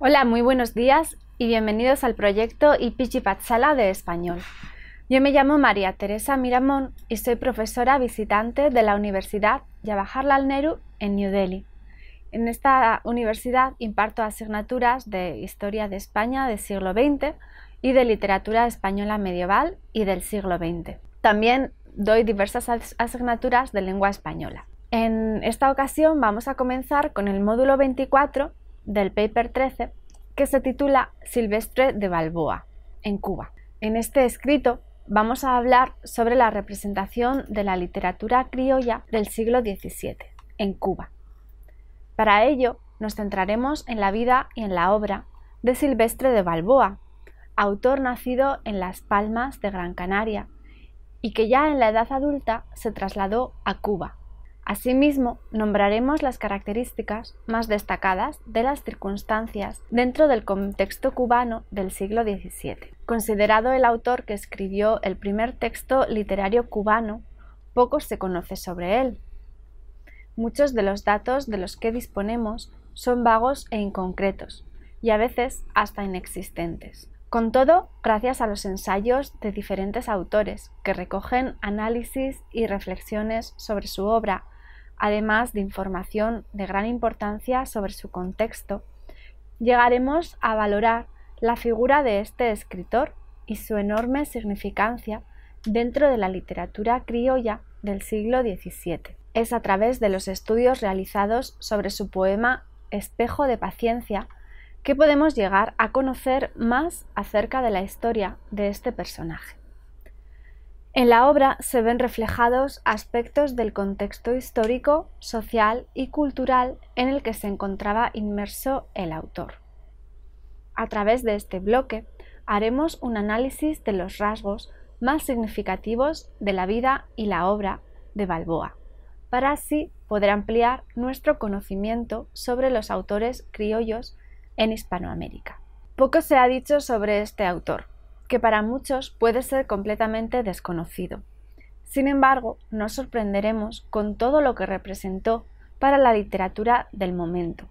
Hola, muy buenos días y bienvenidos al proyecto Ipichi Patsala de Español. Yo me llamo María Teresa Miramón y soy profesora visitante de la Universidad Jawaharlal Nehru en New Delhi. En esta universidad imparto asignaturas de Historia de España del siglo XX y de Literatura Española Medieval y del siglo XX. También doy diversas asignaturas de lengua española. En esta ocasión vamos a comenzar con el módulo 24 del paper 13 que se titula Silvestre de Balboa, en Cuba. En este escrito vamos a hablar sobre la representación de la literatura criolla del siglo XVII, en Cuba. Para ello, nos centraremos en la vida y en la obra de Silvestre de Balboa, autor nacido en Las Palmas de Gran Canaria y que ya en la edad adulta se trasladó a Cuba, Asimismo, nombraremos las características más destacadas de las circunstancias dentro del contexto cubano del siglo XVII. Considerado el autor que escribió el primer texto literario cubano, poco se conoce sobre él. Muchos de los datos de los que disponemos son vagos e inconcretos, y a veces hasta inexistentes. Con todo, gracias a los ensayos de diferentes autores que recogen análisis y reflexiones sobre su obra además de información de gran importancia sobre su contexto, llegaremos a valorar la figura de este escritor y su enorme significancia dentro de la literatura criolla del siglo XVII. Es a través de los estudios realizados sobre su poema Espejo de Paciencia que podemos llegar a conocer más acerca de la historia de este personaje. En la obra se ven reflejados aspectos del contexto histórico, social y cultural en el que se encontraba inmerso el autor. A través de este bloque haremos un análisis de los rasgos más significativos de la vida y la obra de Balboa, para así poder ampliar nuestro conocimiento sobre los autores criollos en Hispanoamérica. Poco se ha dicho sobre este autor, que para muchos puede ser completamente desconocido. Sin embargo, nos sorprenderemos con todo lo que representó para la literatura del momento.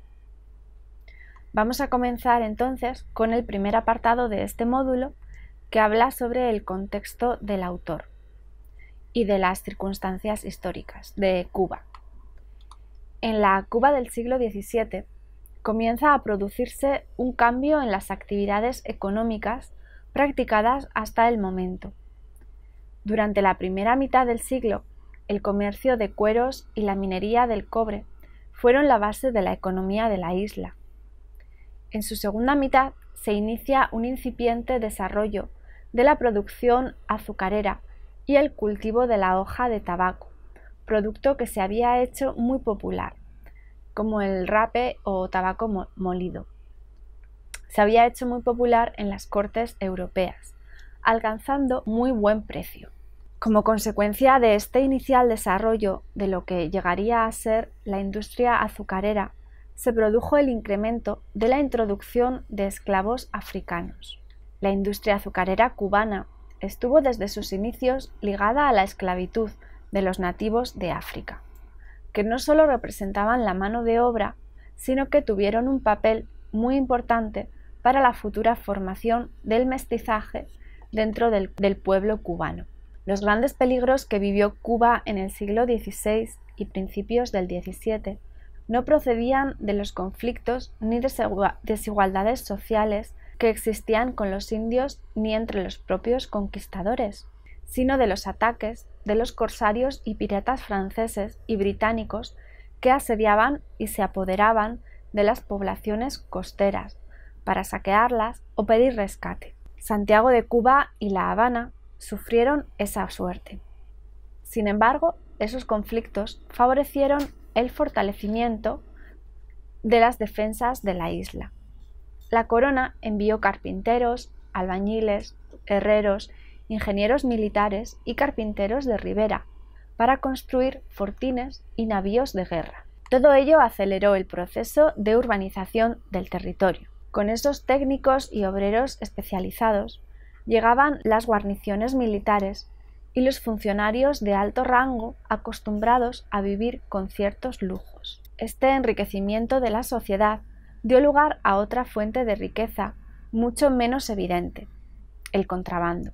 Vamos a comenzar entonces con el primer apartado de este módulo que habla sobre el contexto del autor y de las circunstancias históricas de Cuba. En la Cuba del siglo XVII comienza a producirse un cambio en las actividades económicas practicadas hasta el momento. Durante la primera mitad del siglo, el comercio de cueros y la minería del cobre fueron la base de la economía de la isla. En su segunda mitad se inicia un incipiente desarrollo de la producción azucarera y el cultivo de la hoja de tabaco, producto que se había hecho muy popular, como el rape o tabaco molido se había hecho muy popular en las cortes europeas, alcanzando muy buen precio. Como consecuencia de este inicial desarrollo de lo que llegaría a ser la industria azucarera, se produjo el incremento de la introducción de esclavos africanos. La industria azucarera cubana estuvo desde sus inicios ligada a la esclavitud de los nativos de África, que no solo representaban la mano de obra, sino que tuvieron un papel muy importante para la futura formación del mestizaje dentro del, pueblo cubano. Los grandes peligros que vivió Cuba en el siglo XVI y principios del XVII no procedían de los conflictos ni desigualdades sociales que existían con los indios ni entre los propios conquistadores, sino de los ataques de los corsarios y piratas franceses y británicos que asediaban y se apoderaban de las poblaciones costeras, para saquearlas o pedir rescate. Santiago de Cuba y La Habana sufrieron esa suerte. Sin embargo, esos conflictos favorecieron el fortalecimiento de las defensas de la isla. La corona envió carpinteros, albañiles, herreros, ingenieros militares y carpinteros de ribera para construir fortines y navíos de guerra. Todo ello aceleró el proceso de urbanización del territorio. Con esos técnicos y obreros especializados llegaban las guarniciones militares y los funcionarios de alto rango acostumbrados a vivir con ciertos lujos. Este enriquecimiento de la sociedad dio lugar a otra fuente de riqueza mucho menos evidente, el contrabando.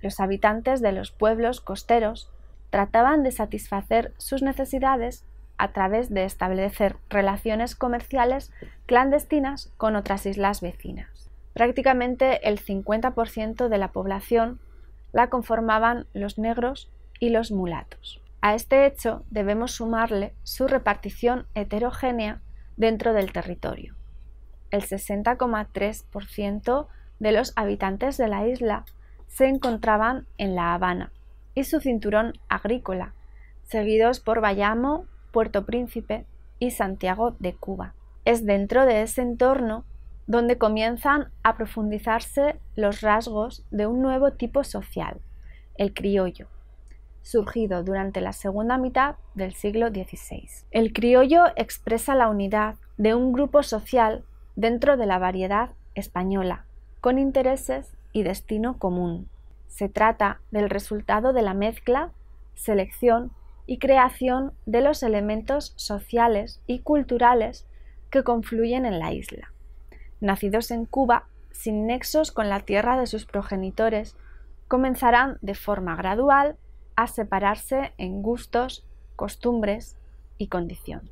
Los habitantes de los pueblos costeros trataban de satisfacer sus necesidades a través de establecer relaciones comerciales clandestinas con otras islas vecinas. Prácticamente el 50% de la población la conformaban los negros y los mulatos. A este hecho debemos sumarle su repartición heterogénea dentro del territorio. El 60,3% de los habitantes de la isla se encontraban en La Habana y su cinturón agrícola, seguidos por Bayamo, Puerto Príncipe y Santiago de Cuba. Es dentro de ese entorno donde comienzan a profundizarse los rasgos de un nuevo tipo social, el criollo, surgido durante la segunda mitad del siglo XVI. El criollo expresa la unidad de un grupo social dentro de la variedad española, con intereses y destino común. Se trata del resultado de la mezcla, selección y creación de los elementos sociales y culturales que confluyen en la isla. Nacidos en Cuba, sin nexos con la tierra de sus progenitores, comenzarán de forma gradual a separarse en gustos, costumbres y condición.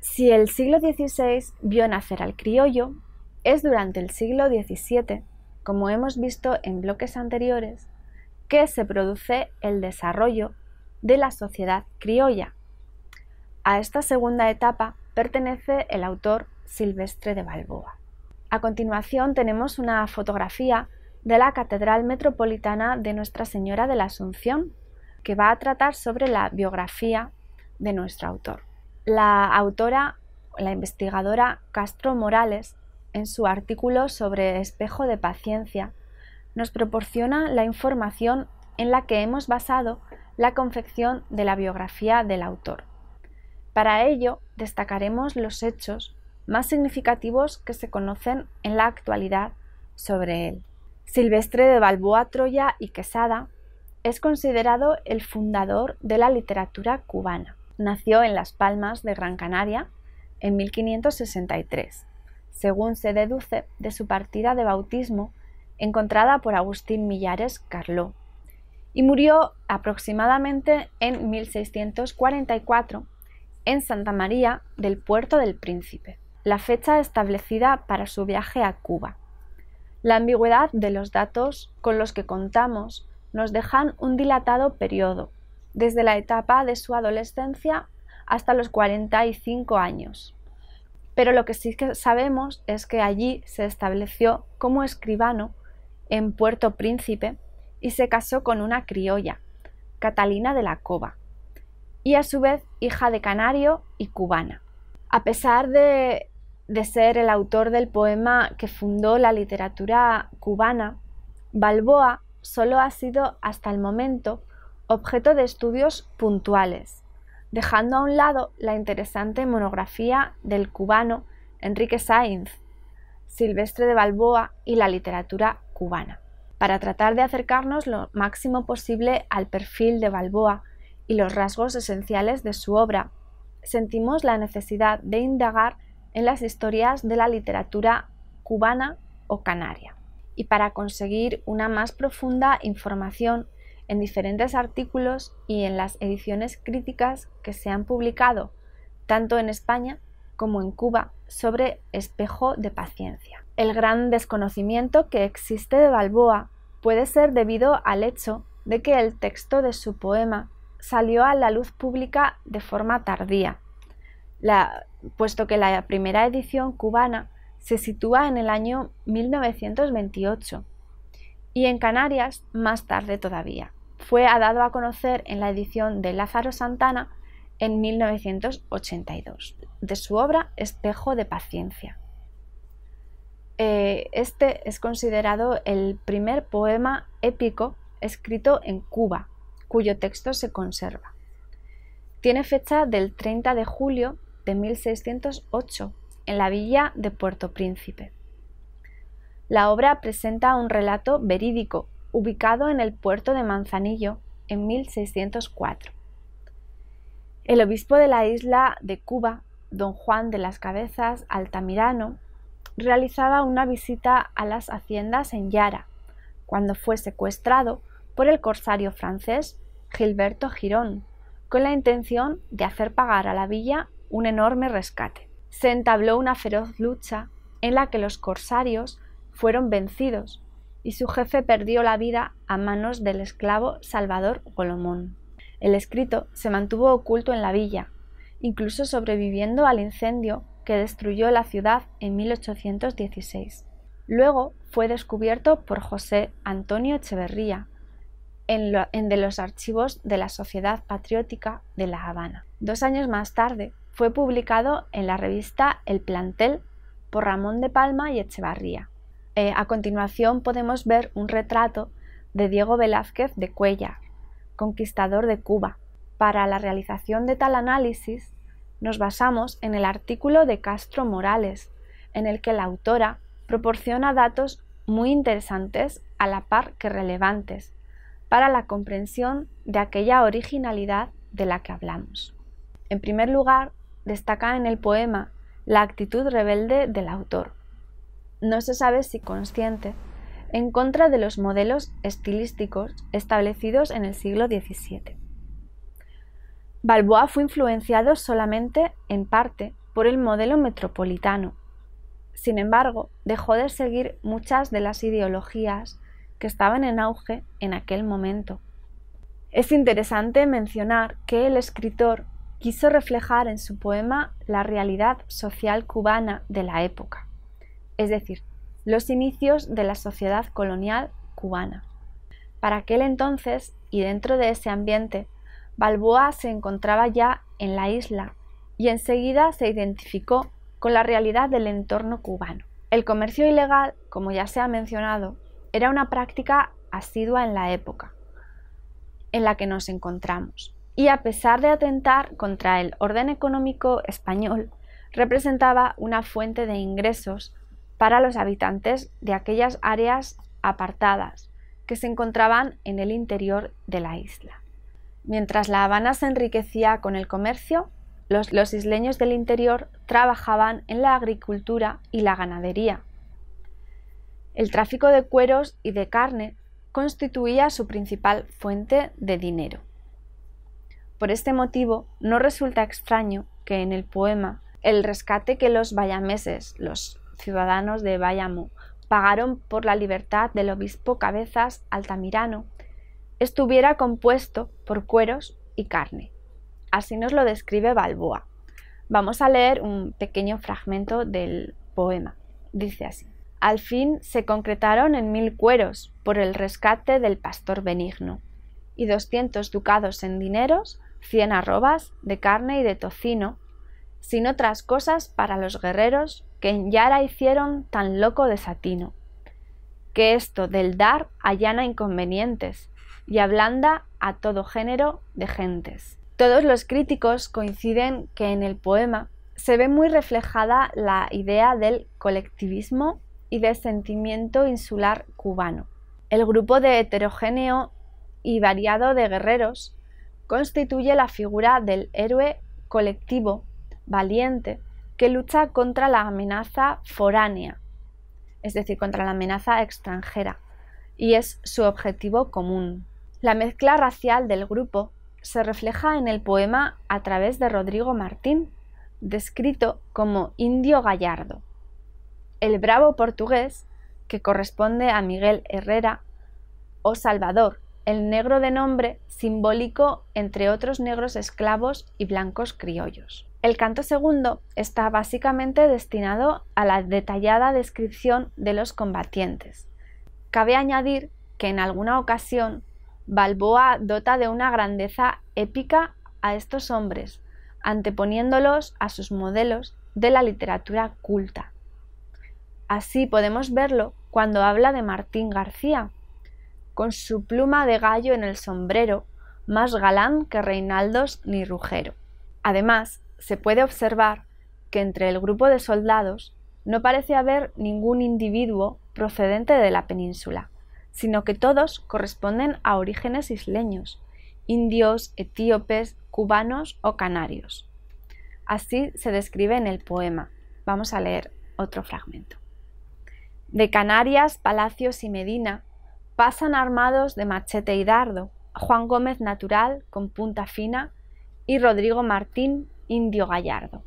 Si el siglo XVI vio nacer al criollo, es durante el siglo XVII, como hemos visto en bloques anteriores, que se produce el desarrollo de la sociedad criolla. A esta segunda etapa pertenece el autor Silvestre de Balboa. A continuación tenemos una fotografía de la Catedral Metropolitana de Nuestra Señora de la Asunción, que va a tratar sobre la biografía de nuestro autor. La autora, la investigadora Castro Morales, en su artículo sobre espejo de paciencia, nos proporciona la información en la que hemos basado la confección de la biografía del autor. Para ello, destacaremos los hechos más significativos que se conocen en la actualidad sobre él. Silvestre de Balboa Troya y Quesada es considerado el fundador de la literatura cubana. Nació en Las Palmas de Gran Canaria en 1563, según se deduce de su partida de bautismo encontrada por Agustín Millares Carló y murió aproximadamente en 1644 en Santa María del Puerto del Príncipe, la fecha establecida para su viaje a Cuba. La ambigüedad de los datos con los que contamos nos dejan un dilatado periodo, desde la etapa de su adolescencia hasta los 45 años. Pero lo que sí que sabemos es que allí se estableció como escribano en Puerto Príncipe y se casó con una criolla, Catalina de la Cova, y a su vez hija de canario y cubana. A pesar de, de ser el autor del poema que fundó la literatura cubana, Balboa solo ha sido hasta el momento objeto de estudios puntuales, dejando a un lado la interesante monografía del cubano Enrique Sainz, Silvestre de Balboa y la literatura cubana para tratar de acercarnos lo máximo posible al perfil de Balboa y los rasgos esenciales de su obra. Sentimos la necesidad de indagar en las historias de la literatura cubana o canaria. Y para conseguir una más profunda información en diferentes artículos y en las ediciones críticas que se han publicado, tanto en España como en Cuba, sobre espejo de paciencia. El gran desconocimiento que existe de Balboa puede ser debido al hecho de que el texto de su poema salió a la luz pública de forma tardía, puesto que la primera edición cubana se sitúa en el año 1928 y en Canarias más tarde todavía. Fue dado a conocer en la edición de Lázaro Santana en 1982, de su obra Espejo de Paciencia. Eh, este es considerado el primer poema épico escrito en Cuba, cuyo texto se conserva. Tiene fecha del 30 de julio de 1608 en la villa de Puerto Príncipe. La obra presenta un relato verídico ubicado en el puerto de Manzanillo en 1604. El obispo de la isla de Cuba, don Juan de las Cabezas Altamirano, realizaba una visita a las haciendas en Yara, cuando fue secuestrado por el corsario francés Gilberto Girón, con la intención de hacer pagar a la villa un enorme rescate. Se entabló una feroz lucha en la que los corsarios fueron vencidos y su jefe perdió la vida a manos del esclavo Salvador Golomón. El escrito se mantuvo oculto en la villa, incluso sobreviviendo al incendio que destruyó la ciudad en 1816. Luego fue descubierto por José Antonio Echeverría en, de los archivos de la Sociedad Patriótica de La Habana. Dos años más tarde fue publicado en la revista El Plantel por Ramón de Palma y Echeverría. Eh, a continuación podemos ver un retrato de Diego Velázquez de Cuellar, conquistador de Cuba. Para la realización de tal análisis nos basamos en el artículo de Castro Morales, en el que la autora proporciona datos muy interesantes a la par que relevantes para la comprensión de aquella originalidad de la que hablamos. En primer lugar, destaca en el poema la actitud rebelde del autor. No se sabe si consciente, en contra de los modelos estilísticos establecidos en el siglo XVII. Balboa fue influenciado solamente, en parte, por el modelo metropolitano. Sin embargo, dejó de seguir muchas de las ideologías que estaban en auge en aquel momento. Es interesante mencionar que el escritor quiso reflejar en su poema la realidad social cubana de la época, es decir, los inicios de la sociedad colonial cubana. Para aquel entonces y dentro de ese ambiente, Balboa se encontraba ya en la isla y enseguida se identificó con la realidad del entorno cubano. El comercio ilegal, como ya se ha mencionado, era una práctica asidua en la época en la que nos encontramos, y a pesar de atentar contra el orden económico español, representaba una fuente de ingresos para los habitantes de aquellas áreas apartadas que se encontraban en el interior de la isla. Mientras La Habana se enriquecía con el comercio, los, isleños del interior trabajaban en la agricultura y la ganadería. El tráfico de cueros y de carne constituía su principal fuente de dinero. Por este motivo, no resulta extraño que en el poema el rescate que los bayameses, los ciudadanos de Bayamo, pagaron por la libertad del obispo Cabezas Altamirano estuviera compuesto por cueros y carne. Así nos lo describe Balboa. Vamos a leer un pequeño fragmento del poema. Dice así. Al fin se concretaron en mil cueros por el rescate del pastor benigno y doscientos ducados en dineros, cien arrobas de carne y de tocino, sin otras cosas para los guerreros que en Yara hicieron tan loco desatino. Que esto del dar allana inconvenientes, y ablanda a todo género de gentes. Todos los críticos coinciden que en el poema se ve muy reflejada la idea del colectivismo y del sentimiento insular cubano. El grupo de heterogéneo y variado de guerreros constituye la figura del héroe colectivo, valiente, que lucha contra la amenaza foránea, es decir, contra la amenaza extranjera, y es su objetivo común. La mezcla racial del grupo se refleja en el poema a través de Rodrigo Martín, descrito como indio gallardo. El bravo portugués, que corresponde a Miguel Herrera, o Salvador, el negro de nombre simbólico entre otros negros esclavos y blancos criollos. El canto segundo está básicamente destinado a la detallada descripción de los combatientes. Cabe añadir que en alguna ocasión Balboa dota de una grandeza épica a estos hombres, anteponiéndolos a sus modelos de la literatura culta. Así podemos verlo cuando habla de Martín García, con su pluma de gallo en el sombrero, más galán que Reinaldos ni Rugero. Además, se puede observar que entre el grupo de soldados no parece haber ningún individuo procedente de la península sino que todos corresponden a orígenes isleños, indios, etíopes, cubanos o canarios. Así se describe en el poema. Vamos a leer otro fragmento. De Canarias, Palacios y Medina pasan armados de machete y dardo Juan Gómez Natural con punta fina y Rodrigo Martín Indio Gallardo.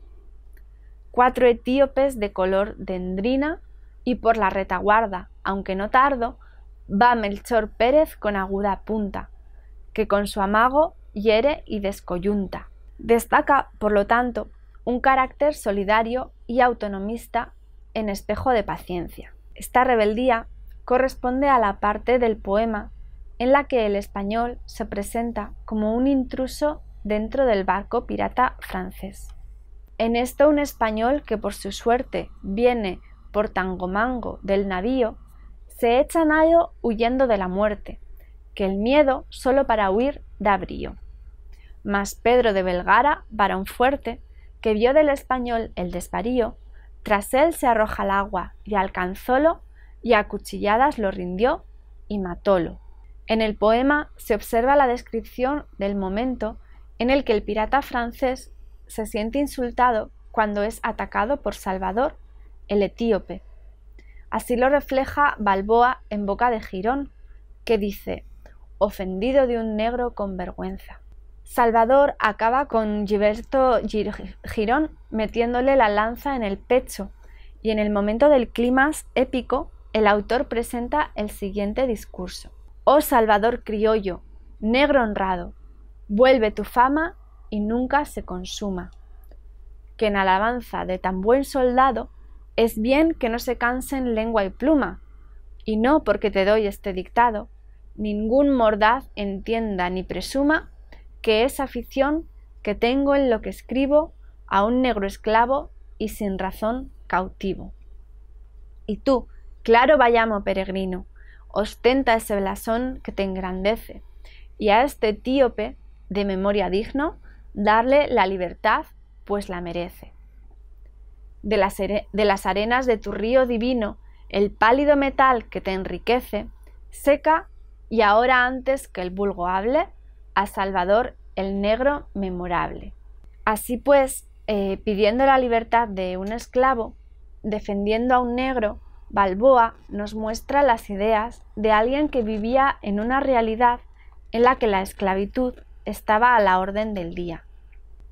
Cuatro etíopes de color dendrina y por la retaguarda, aunque no tardo, va Melchor Pérez con aguda punta, que con su amago hiere y descoyunta. Destaca, por lo tanto, un carácter solidario y autonomista en espejo de paciencia. Esta rebeldía corresponde a la parte del poema en la que el español se presenta como un intruso dentro del barco pirata francés. En esto un español que por su suerte viene por tangomango del navío se echan a huyendo de la muerte, que el miedo solo para huir da brío. Mas Pedro de Belgara, varón fuerte, que vio del español el desparío tras él se arroja al agua y alcanzólo y a cuchilladas lo rindió y matólo. En el poema se observa la descripción del momento en el que el pirata francés se siente insultado cuando es atacado por Salvador, el etíope, Así lo refleja Balboa en Boca de Girón, que dice, ofendido de un negro con vergüenza. Salvador acaba con Gilberto Girón metiéndole la lanza en el pecho y en el momento del clímax épico el autor presenta el siguiente discurso. Oh Salvador criollo, negro honrado, vuelve tu fama y nunca se consuma. Que en alabanza de tan buen soldado es bien que no se cansen lengua y pluma, y no porque te doy este dictado, ningún mordaz entienda ni presuma que es afición que tengo en lo que escribo a un negro esclavo y sin razón cautivo. Y tú, claro vayamo peregrino, ostenta ese blasón que te engrandece, y a este etíope, de memoria digno, darle la libertad, pues la merece de las, arenas de tu río divino, el pálido metal que te enriquece, seca y ahora antes que el vulgo hable, a Salvador el negro memorable. Así pues, eh, pidiendo la libertad de un esclavo, defendiendo a un negro, Balboa nos muestra las ideas de alguien que vivía en una realidad en la que la esclavitud estaba a la orden del día.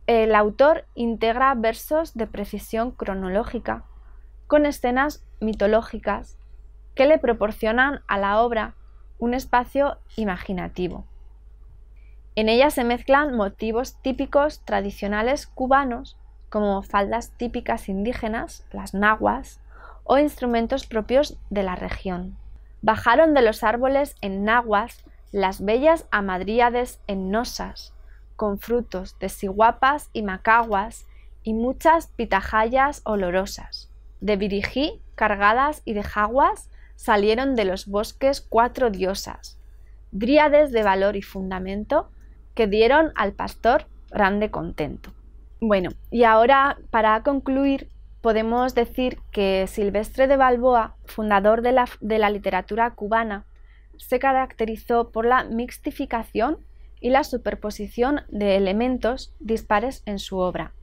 El autor integra versos de precisión cronológica, con escenas mitológicas, que le proporcionan a la obra un espacio imaginativo. En ella se mezclan motivos típicos tradicionales cubanos, como faldas típicas indígenas, las naguas, o instrumentos propios de la región. Bajaron de los árboles en naguas, las bellas amadriades en nosas, con frutos de siguapas y macaguas y muchas pitahayas olorosas. De Virigí, cargadas y de jaguas, salieron de los bosques cuatro diosas, dríades de valor y fundamento, que dieron al pastor grande contento. Bueno, y ahora para concluir podemos decir que Silvestre de Balboa, fundador de la, de la literatura cubana, se caracterizó por la mixtificación y la superposición de elementos dispares en su obra,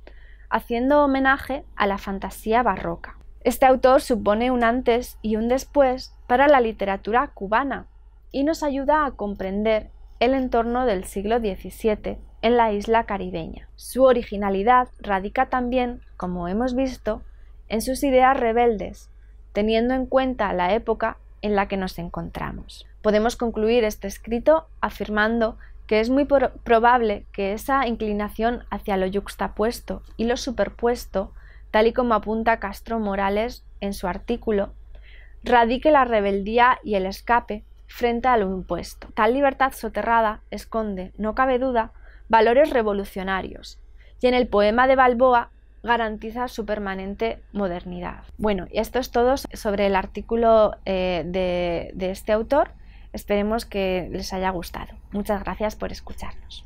haciendo homenaje a la fantasía barroca. Este autor supone un antes y un después para la literatura cubana y nos ayuda a comprender el entorno del siglo XVII en la isla caribeña. Su originalidad radica también, como hemos visto, en sus ideas rebeldes, teniendo en cuenta la época en la que nos encontramos. Podemos concluir este escrito afirmando que es muy probable que esa inclinación hacia lo yuxtapuesto y lo superpuesto, tal y como apunta Castro Morales en su artículo, radique la rebeldía y el escape frente a lo impuesto. Tal libertad soterrada esconde, no cabe duda, valores revolucionarios, y en el poema de Balboa garantiza su permanente modernidad. Bueno, y esto es todo sobre el artículo eh, de este autor. Esperemos que les haya gustado. Muchas gracias por escucharnos.